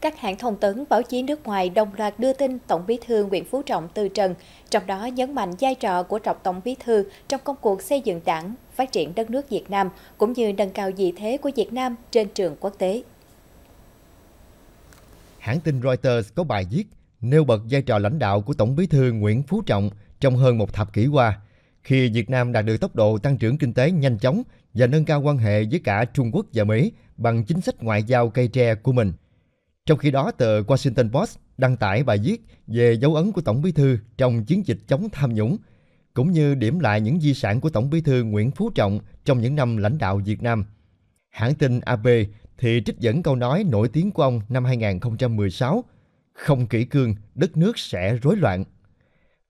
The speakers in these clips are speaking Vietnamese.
các hãng thông tấn báo chí nước ngoài đồng loạt đưa tin Tổng bí thư Nguyễn Phú Trọng từ trần, trong đó nhấn mạnh vai trò của trọng Tổng bí thư trong công cuộc xây dựng đảng, phát triển đất nước Việt Nam, cũng như nâng cao vị thế của Việt Nam trên trường quốc tế. Hãng tin Reuters có bài viết nêu bật vai trò lãnh đạo của Tổng bí thư Nguyễn Phú Trọng trong hơn một thập kỷ qua, khi Việt Nam đạt được tốc độ tăng trưởng kinh tế nhanh chóng và nâng cao quan hệ với cả Trung Quốc và Mỹ bằng chính sách ngoại giao cây tre của mình – trong khi đó, tờ Washington Post đăng tải bài viết về dấu ấn của Tổng Bí Thư trong chiến dịch chống tham nhũng, cũng như điểm lại những di sản của Tổng Bí Thư Nguyễn Phú Trọng trong những năm lãnh đạo Việt Nam. Hãng tin AP thì trích dẫn câu nói nổi tiếng của ông năm 2016, không kỹ cương, đất nước sẽ rối loạn.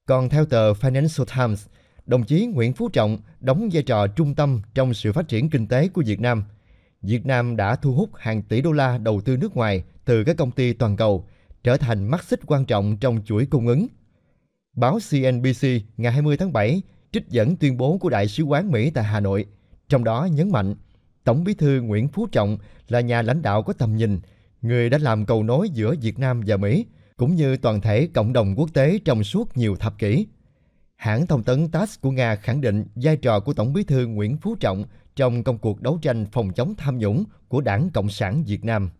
Còn theo tờ Financial Times, đồng chí Nguyễn Phú Trọng đóng vai trò trung tâm trong sự phát triển kinh tế của Việt Nam – Việt Nam đã thu hút hàng tỷ đô la đầu tư nước ngoài từ các công ty toàn cầu, trở thành mắt xích quan trọng trong chuỗi cung ứng. Báo CNBC ngày 20 tháng 7 trích dẫn tuyên bố của Đại sứ quán Mỹ tại Hà Nội, trong đó nhấn mạnh Tổng bí thư Nguyễn Phú Trọng là nhà lãnh đạo có tầm nhìn, người đã làm cầu nối giữa Việt Nam và Mỹ, cũng như toàn thể cộng đồng quốc tế trong suốt nhiều thập kỷ. Hãng thông tấn TASS của Nga khẳng định vai trò của Tổng bí thư Nguyễn Phú Trọng trong công cuộc đấu tranh phòng chống tham nhũng của Đảng Cộng sản Việt Nam.